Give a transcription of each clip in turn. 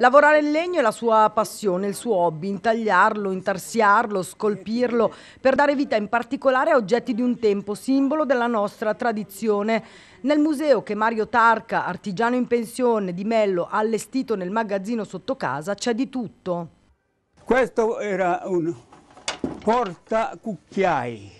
Lavorare il legno è la sua passione, il suo hobby, intagliarlo, intarsiarlo, scolpirlo, per dare vita in particolare a oggetti di un tempo, simbolo della nostra tradizione. Nel museo che Mario Tarca, artigiano in pensione di Mello, ha allestito nel magazzino sotto casa, c'è di tutto. Questo era un portacucchiai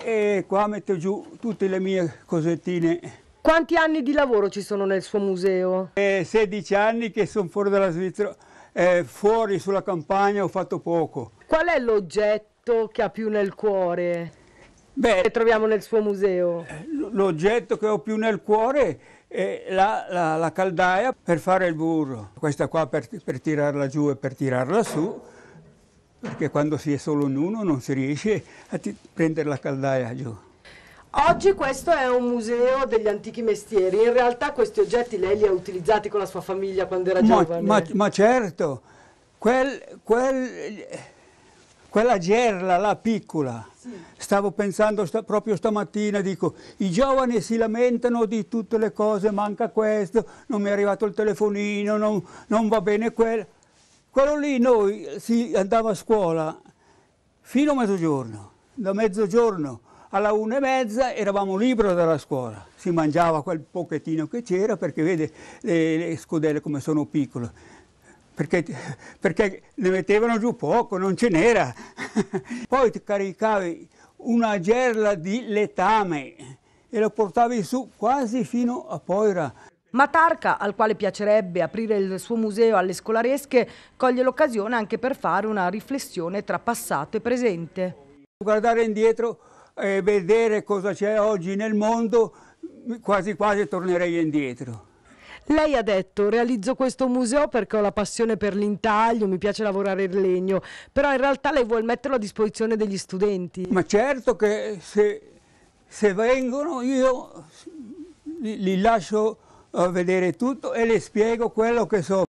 e qua metto giù tutte le mie cosettine quanti anni di lavoro ci sono nel suo museo? Eh, 16 anni che sono fuori dalla Svizzera, eh, fuori sulla campagna ho fatto poco. Qual è l'oggetto che ha più nel cuore? Beh, che troviamo nel suo museo? Eh, l'oggetto che ho più nel cuore è la, la, la, caldaia per fare il burro. Questa qua per, per tirarla giù e per tirarla su perché quando si è solo in uno non si riesce a prendere la caldaia giù. Oggi questo è un museo degli antichi mestieri. In realtà questi oggetti lei li ha utilizzati con la sua famiglia quando era giovane? Ma, ma, certo, quel, quel, quella gerla la piccola, sì. stavo pensando sta, proprio stamattina, dico, i giovani si lamentano di tutte le cose, manca questo, non mi è arrivato il telefonino, non, non va bene quello. Quello lì noi si andava a scuola fino a mezzogiorno, da mezzogiorno alla una e mezza eravamo liberi dalla scuola, si mangiava quel pochettino che c'era perché vede le, le scodelle come sono piccole, perché, perché ne mettevano giù poco, non ce n'era. Poi ti caricavi una gerla di letame e lo portavi su quasi fino a Poira. Matarca, al quale piacerebbe aprire il suo museo alle scolaresche, coglie l'occasione anche per fare una riflessione tra passato e presente. Guardare indietro e vedere cosa c'è oggi nel mondo, quasi quasi tornerei indietro. Lei ha detto realizzo questo museo perché ho la passione per l'intaglio, mi piace lavorare il legno, però in realtà lei vuole metterlo a disposizione degli studenti. Ma certo che se, se vengono io li, li lascio eh, vedere tutto e le spiego quello che so.